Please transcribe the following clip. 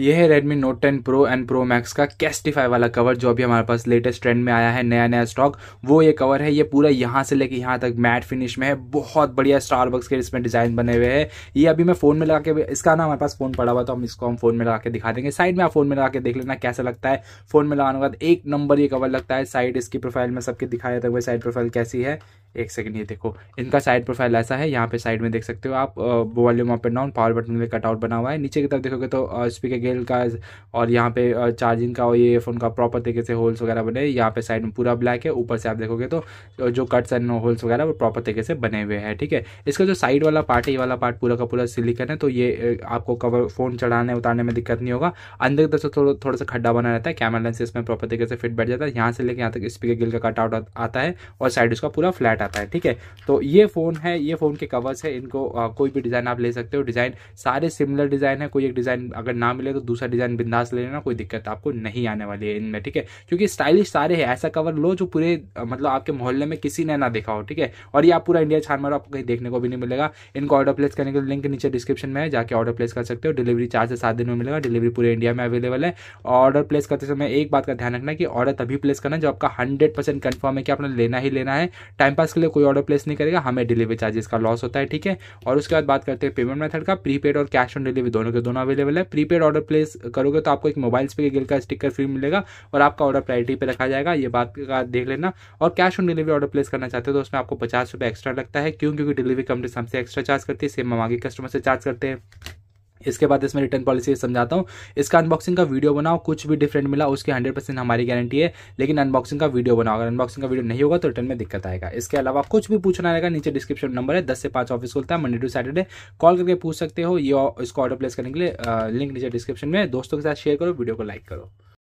ये है Redmi Note 10 Pro and Pro Max का Castify वाला कवर जो अभी हमारे पास लेटेस्ट ट्रेंड में आया है नया नया स्टॉक वो ये कवर है ये पूरा यहाँ से लेके यहाँ तक मैट फिनिश में है बहुत बढ़िया स्टार बक्स के इसमें डिज़ाइन बने हुए हैं ये अभी मैं फ़ोन में लगा के इसका ना हमारे पास फ़ोन पड़ा हुआ तो हम इसको हम फ़ोन में लगा के दिखा देंगे साइड में आप फ़ोन में लगा के देख लेना कैसा लगता है फ़ोन में लगाने के बाद एक नंबर ये कवर लगता है साइड इसकी प्रोफाइल में सबके दिखाया था है साइड प्रोफाइल कैसी है एक सेकंड ये देखो इनका साइड प्रोफाइल ऐसा है यहाँ पे साइड में देख सकते हो आप volume up and down power button में कटआउट बना हुआ है नीचे की तरफ देखोगे तो स्पीकर डिटेल का और यहाँ पे चार्जिंग का और ये फ़ोन का प्रॉपर तरीके से होल्स वगैरह बने यहाँ पे साइड में पूरा ब्लैक है ऊपर से आप देखोगे तो जो कट्स एंड होल्स वगैरह वो प्रॉपर तरीके से बने हुए हैं ठीक है इसका जो साइड वाला पार्ट है ये वाला पार्ट पूरा का पूरा सिलिकन है तो ये आपको कवर फ़ोन चढ़ाने उतारने में दिक्कत नहीं होगा अंदर की तरफ से थोड़ा सा खड्डा बना रहता है कैमरा लेंस इसमें प्रॉपर तरीके से फिट बैठ जाता है यहाँ से लेकर यहाँ तक स्पीकर गिल का कट आउट आता है और साइड उसका पूरा फ्लैट आता है ठीक है तो ये फ़ोन है ये फ़ोन के कवर्स है इनको कोई भी डिज़ाइन आप ले सकते हो डिज़ाइन सारे सिमिलर डिज़ाइन है कोई एक डिज़ाइन अगर ना मिले तो दूसरा डिज़ाइन बिंदास ले लेना कोई दिक्कत आपको नहीं आने वाली है इनमें ठीक है क्योंकि स्टाइलिश सारे है ऐसा कवर लो जो पूरे मतलब आपके मोहल्ले में किसी ने ना देखा हो ठीक है और ये आप पूरा इंडिया छान मारो आपको कहीं देखने को भी नहीं मिलेगा इनको ऑर्डर प्लेस करने के लिंक नीचे डिस्क्रिप्शन में है जाके ऑर्डर प्लेस कर सकते हो डिलीवरी चार से सात दिन में मिलेगा डिलीवरी पूरे इंडिया में अवेलेबल है ऑर्डर प्लेस करते समय एक बात का ध्यान रखना कि ऑर्डर तभी प्लेस करना जो आपका हंड्रेड परसेंट कन्फर्म है कि आपने लेना ही लेना है टाइम पास के लिए कोई ऑर्डर प्लेस नहीं करेगा हमें डिलीवरी चार्जेस का लॉस होता है ठीक है और उसके बाद बात करते हैं पेमेंट मेथड का प्रीपेड और कैश ऑन डिलीवरी दोनों के दोनों अवेलेबल है प्रीपेड ऑर्डर प्लेस करोगे तो आपको एक मोबाइल पे गिल का स्टिकर फ्री मिलेगा और आपका ऑर्डर प्रायरिटी पे रखा जाएगा ये बात का देख लेना और cash on delivery order place करना चाहते हो तो उसमें आपको पचास रुपये एक्स्ट्रा लगता है क्यों क्योंकि डिलीवरी कंपनी हमसे एक्स्ट्रा चार्ज करती है सेम हम आगे कस्टमर से चार्ज करते हैं इसके बाद इसमें रिटर्न पॉलिसी समझाता हूँ इसका अनबॉक्सिंग का वीडियो बनाओ कुछ भी डिफरेंट मिला उसकी हंड्रेड हमारी गारंटी है लेकिन अनबॉक्सिंग का वीडियो बनाओ अगर अनबॉक्सिंग का वीडियो नहीं होगा तो रिटर्न में दिक्कत आएगा इसके अलावा कुछ भी पूछना रहेगा नीचे डिस्क्रिप्शन नंबर है दस से पाँच ऑफिस खुलता है मंडे टू सैटरडे कॉल करके पूछ सकते हो ये इसको ऑर्डर प्लेस करने के लिए लिंक नीचे डिस्क्रिप्शन में दोस्तों के साथ शेयर करो वीडियो को लाइक करो